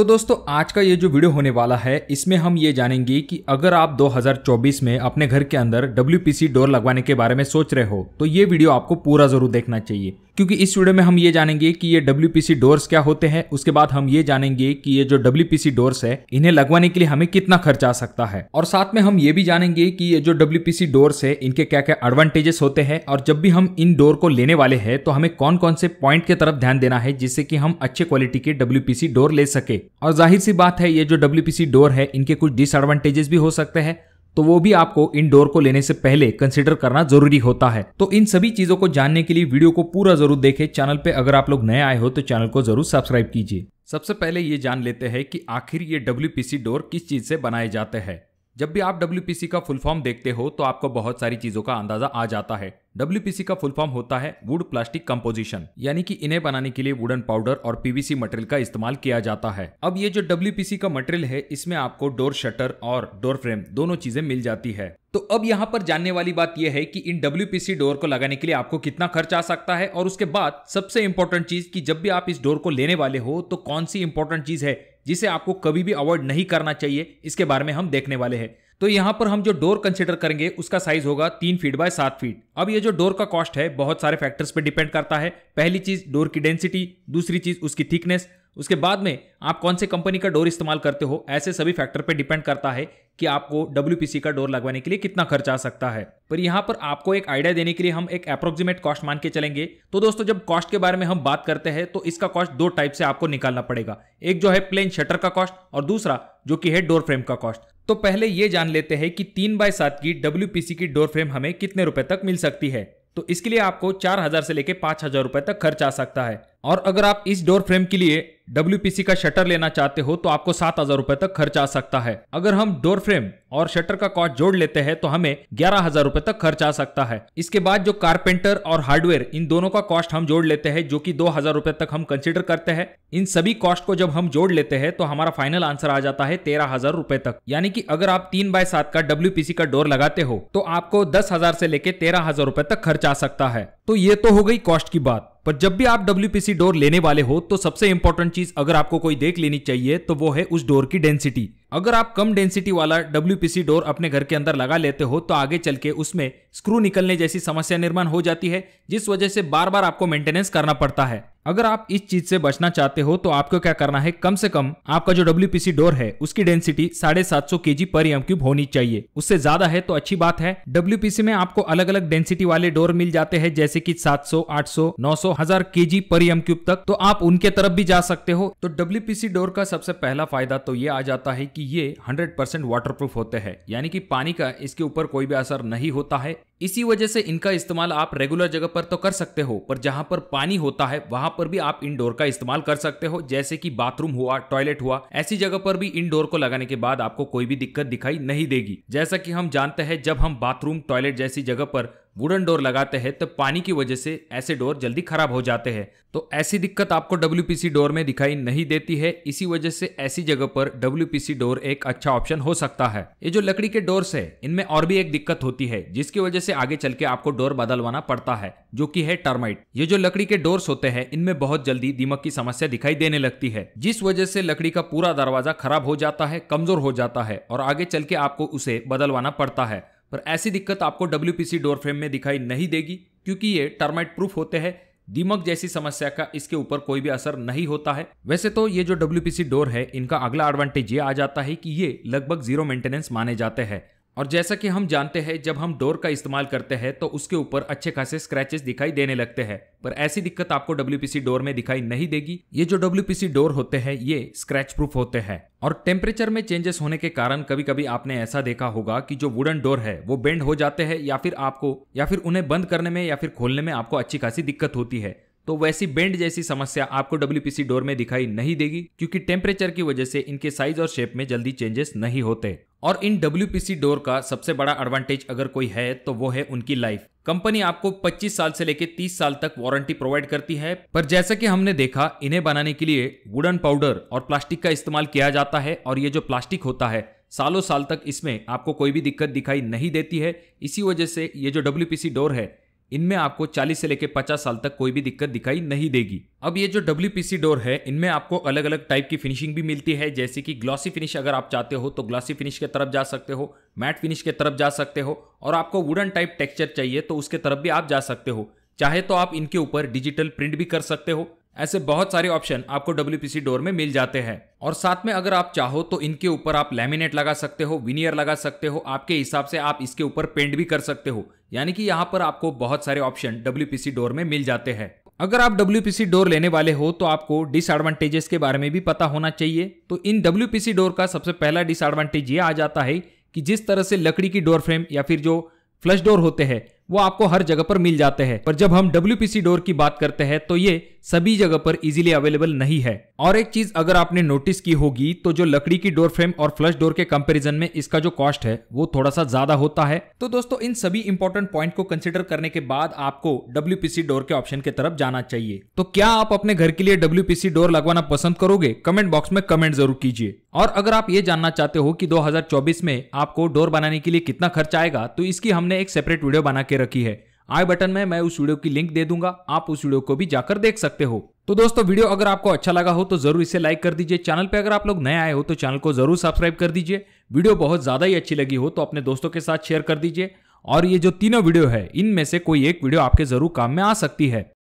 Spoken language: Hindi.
तो दोस्तों आज का ये जो वीडियो होने वाला है इसमें हम ये जानेंगे कि अगर आप 2024 में अपने घर के अंदर डब्ल्यू डोर लगवाने के बारे में सोच रहे हो तो ये वीडियो आपको पूरा जरूर देखना चाहिए क्योंकि इस वीडियो में हम ये जानेंगे कि ये डब्ल्यू डोर्स क्या होते हैं उसके बाद हम ये जानेंगे कि ये जो डब्ल्यू डोर्स है इन्हें लगवाने के लिए हमें कितना खर्च आ सकता है और साथ में हम ये भी जानेंगे कि ये जो डब्ल्यू डोर्स है इनके क्या क्या एडवांटेजेस होते हैं और जब भी हम इन डोर को लेने वाले हैं तो हमें कौन कौन से पॉइंट के तरफ ध्यान देना है जिससे कि हम अच्छे क्वालिटी के डब्ल्यू डोर ले सके और जाहिर सी बात है ये जो डब्ल्यू डोर है इनके कुछ डिसएडवांटेजेस भी हो सकते हैं तो वो भी आपको इन डोर को लेने से पहले कंसिडर करना जरूरी होता है तो इन सभी चीजों को जानने के लिए वीडियो को पूरा जरूर देखें चैनल पे अगर आप लोग नए आए हो तो चैनल को जरूर सब्सक्राइब कीजिए सबसे पहले ये जान लेते हैं कि आखिर ये डब्ल्यू डोर किस चीज से बनाए जाते हैं जब भी आप डब्ल्यू का फुल फॉर्म देखते हो तो आपको बहुत सारी चीजों का अंदाजा आ जाता है डब्ल्यू का फुल फॉर्म होता है वुड प्लास्टिक कंपोजिशन यानी कि इन्हें बनाने के लिए वुडन पाउडर और पीवीसी मटेरियल का इस्तेमाल किया जाता है अब ये जो डब्ल्यू का मटेरियल है इसमें आपको डोर शटर और डोर फ्रेम दोनों चीजें मिल जाती है तो अब यहाँ पर जानने वाली बात यह है कि इन डब्ल्यू डोर को लगाने के लिए आपको कितना खर्च आ सकता है और उसके बाद सबसे इंपॉर्टेंट चीज की जब भी आप इस डोर को लेने वाले हो तो कौन सी इंपॉर्टेंट चीज है जिसे आपको कभी भी अवॉइड नहीं करना चाहिए इसके बारे में हम देखने वाले हैं तो यहाँ पर हम जो डोर कंसिडर करेंगे उसका साइज होगा तीन फीट बाय सात फीट अब ये जो डोर का कॉस्ट है बहुत सारे फैक्टर्स पे डिपेंड करता है पहली चीज डोर की डेंसिटी दूसरी चीज उसकी थिकनेस उसके बाद में आप कौन से कंपनी का डोर इस्तेमाल करते हो ऐसे सभी फैक्टर पे डिपेंड करता है कि आपको डब्ल्यू का डोर लगवाने के लिए कितना खर्च आ सकता है पर यहां पर आपको एक आइडिया देने के लिए हम एक अप्रोक्सीमेट कॉस्ट मान के चलेंगे तो दोस्तों जब कॉस्ट के बारे में हम बात करते हैं तो इसका कॉस्ट दो टाइप से आपको निकालना पड़ेगा एक जो है प्लेन शटर का कॉस्ट और दूसरा जो कि है डोर फ्रेम का कॉस्ट तो पहले ये जान लेते हैं कि तीन बाय सात की डब्ल्यू की डोर फ्रेम हमें कितने रुपए तक मिल सकती है तो इसके लिए आपको चार हजार से लेकर पांच हजार रुपए तक खर्च आ सकता है और अगर आप इस डोर फ्रेम के लिए डब्ल्यू का शटर लेना चाहते हो तो आपको सात हजार रूपए तक खर्च आ सकता है अगर हम डोर फ्रेम और शटर का कॉस्ट जोड़ लेते हैं तो हमें ग्यारह हजार रूपए तक खर्च आ सकता है इसके बाद जो कारपेंटर और हार्डवेयर इन दोनों का कॉस्ट हम जोड़ लेते हैं जो कि दो हजार रूपए तक हम कंसिडर करते हैं इन सभी कॉस्ट को जब हम जोड़ लेते हैं तो हमारा फाइनल आंसर आ जाता है तेरह हजार रूपए तक यानी कि अगर आप तीन बाय सात का डब्ल्यू का डोर लगाते हो तो आपको दस हजार से लेके तेरह हजार रूपए तक खर्च आ सकता है तो ये तो हो गई कॉस्ट की बात पर जब भी आप डब्ल्यू डोर लेने वाले हो तो सबसे इंपॉर्टेंट चीज अगर आपको कोई देख लेनी चाहिए तो वो है उस डोर की डेंसिटी अगर आप कम डेंसिटी वाला डब्ल्यू डोर अपने घर के अंदर लगा लेते हो तो आगे चल के उसमें स्क्रू निकलने जैसी समस्या निर्माण हो जाती है जिस वजह से बार बार आपको मेंटेनेंस करना पड़ता है अगर आप इस चीज से बचना चाहते हो तो आपको क्या करना है कम से कम आपका जो डब्ल्यू डोर है उसकी डेंसिटी साढ़े सात सौ के जी पर एम क्यूब होनी चाहिए उससे ज्यादा है तो अच्छी बात है डब्ल्यू में आपको अलग अलग डेंसिटी वाले डोर मिल जाते हैं जैसे की सात सौ आठ सौ नौ सौ हजार के जी पर एम क्यूब तक तो आप उनके तरफ भी जा सकते हो तो डब्ल्यू डोर का सबसे पहला फायदा तो ये आ जाता है की ये हंड्रेड परसेंट वाटर होते हैं यानी कि पानी का इसके ऊपर कोई भी असर नहीं होता है इसी वजह से इनका इस्तेमाल आप रेगुलर जगह पर तो कर सकते हो पर जहां पर पानी होता है वहां पर भी आप इंडोर का इस्तेमाल कर सकते हो जैसे कि बाथरूम हुआ टॉयलेट हुआ ऐसी जगह पर भी इंडोर को लगाने के बाद आपको कोई भी दिक्कत दिखाई नहीं देगी जैसा कि हम जानते हैं जब हम बाथरूम टॉयलेट जैसी जगह पर वुडन डोर लगाते हैं तो पानी की वजह से ऐसे डोर जल्दी खराब हो जाते हैं तो ऐसी दिक्कत आपको डब्ल्यू डोर में दिखाई नहीं देती है इसी वजह से ऐसी जगह पर डब्ल्यू डोर एक अच्छा ऑप्शन हो सकता है ये जो लकड़ी के डोर्स है इनमें और भी एक दिक्कत होती है जिसकी वजह से आगे चल के आपको डोर बदलवाना पड़ता है जो की है टर्माइट ये जो लकड़ी के डोर्स होते हैं इनमें बहुत जल्दी दीमक की समस्या दिखाई देने लगती है जिस वजह से लकड़ी का पूरा दरवाजा खराब हो जाता है कमजोर हो जाता है और आगे चल के आपको उसे बदलवाना पड़ता है पर ऐसी दिक्कत आपको डब्ल्यू डोर फ्रेम में दिखाई नहीं देगी क्योंकि ये टर्माइट प्रूफ होते हैं दीमक जैसी समस्या का इसके ऊपर कोई भी असर नहीं होता है वैसे तो ये जो डब्ल्यू डोर है इनका अगला एडवांटेज ये आ जाता है कि ये लगभग जीरो मेंटेनेंस माने जाते हैं और जैसा कि हम जानते हैं जब हम डोर का इस्तेमाल करते हैं तो उसके ऊपर अच्छे खासे स्क्रैचेस दिखाई देने लगते हैं पर ऐसी दिक्कत आपको डब्ल्यू डोर में दिखाई नहीं देगी ये जो डब्ल्यू डोर होते हैं ये स्क्रैच प्रूफ होते हैं और टेम्परेचर में चेंजेस होने के कारण कभी कभी आपने ऐसा देखा होगा कि जो वुडन डोर है वो बेंड हो जाते हैं या फिर आपको या फिर उन्हें बंद करने में या फिर खोलने में आपको अच्छी खासी दिक्कत होती है तो वैसी बेंड जैसी समस्या आपको डब्ल्यू डोर में दिखाई नहीं देगी क्योंकि टेम्परेचर की वजह से इनके साइज और शेप में जल्दी चेंजेस नहीं होते और इन डब्ल्यू डोर का सबसे बड़ा एडवांटेज अगर कोई है तो वो है उनकी लाइफ कंपनी आपको 25 साल से लेकर 30 साल तक वारंटी प्रोवाइड करती है पर जैसा कि हमने देखा इन्हें बनाने के लिए वुडन पाउडर और प्लास्टिक का इस्तेमाल किया जाता है और ये जो प्लास्टिक होता है सालों साल तक इसमें आपको कोई भी दिक्कत दिखाई नहीं देती है इसी वजह से ये जो डब्ल्यू डोर है इनमें आपको 40 से लेकर 50 साल तक कोई भी दिक्कत दिखाई नहीं देगी अब ये जो डब्ल्यू डोर है इनमें आपको अलग अलग टाइप की फिनिशिंग भी मिलती है जैसे कि ग्लॉसी फिनिश अगर आप चाहते हो तो ग्लॉसी फिनिश के तरफ जा सकते हो मैट फिनिश के तरफ जा सकते हो और आपको वुडन टाइप टेक्सचर चाहिए तो उसके तरफ भी आप जा सकते हो चाहे तो आप इनके ऊपर डिजिटल प्रिंट भी कर सकते हो ऐसे बहुत सारे ऑप्शन आपको डब्ल्यू डोर में मिल जाते हैं और साथ में अगर आप चाहो तो इनके ऊपर आप लेमिनेट लगा सकते हो विनियर लगा सकते हो आपके हिसाब से आप इसके ऊपर पेंट भी कर सकते हो यानी कि यहाँ पर आपको बहुत सारे ऑप्शन डब्ल्यू डोर में मिल जाते हैं अगर आप डब्ल्यू डोर लेने वाले हो तो आपको डिसएडवांटेजेस के बारे में भी पता होना चाहिए तो इन डब्ल्यू डोर का सबसे पहला डिसएडवांटेज ये आ जाता है कि जिस तरह से लकड़ी की डोर फ्रेम या फिर जो फ्लश डोर होते हैं वो आपको हर जगह पर मिल जाते हैं पर जब हम डब्ल्यू डोर की बात करते हैं तो ये सभी जगह पर इजीली अवेलेबल नहीं है और एक चीज अगर आपने नोटिस की होगी तो जो लकड़ी की डोर फ्रेम और फ्लश डोर के कंपैरिजन में इसका जो कॉस्ट है वो थोड़ा सा ज्यादा होता है तो दोस्तों इन सभी इंपॉर्टेंट पॉइंट को कंसिडर करने के बाद आपको डब्ल्यू डोर के ऑप्शन के तरफ जाना चाहिए तो क्या आप अपने घर के लिए डब्ल्यू डोर लगवाना पसंद करोगे कमेंट बॉक्स में कमेंट जरूर कीजिए और अगर आप ये जानना चाहते हो कि दो में आपको डोर बनाने के लिए कितना खर्च आएगा तो इसकी हमने एक सेपरेट वीडियो बना के रखी है आई बटन में मैं उस वीडियो की लिंक दे दूंगा आप उस वीडियो को भी जाकर देख सकते हो तो दोस्तों वीडियो अगर आपको अच्छा लगा हो तो जरूर इसे लाइक कर दीजिए चैनल पे अगर आप लोग नए आए हो तो चैनल को जरूर सब्सक्राइब कर दीजिए वीडियो बहुत ज्यादा ही अच्छी लगी हो तो अपने दोस्तों के साथ शेयर कर दीजिए और ये जो तीनों वीडियो है इनमें से कोई एक वीडियो आपके जरूर काम में आ सकती है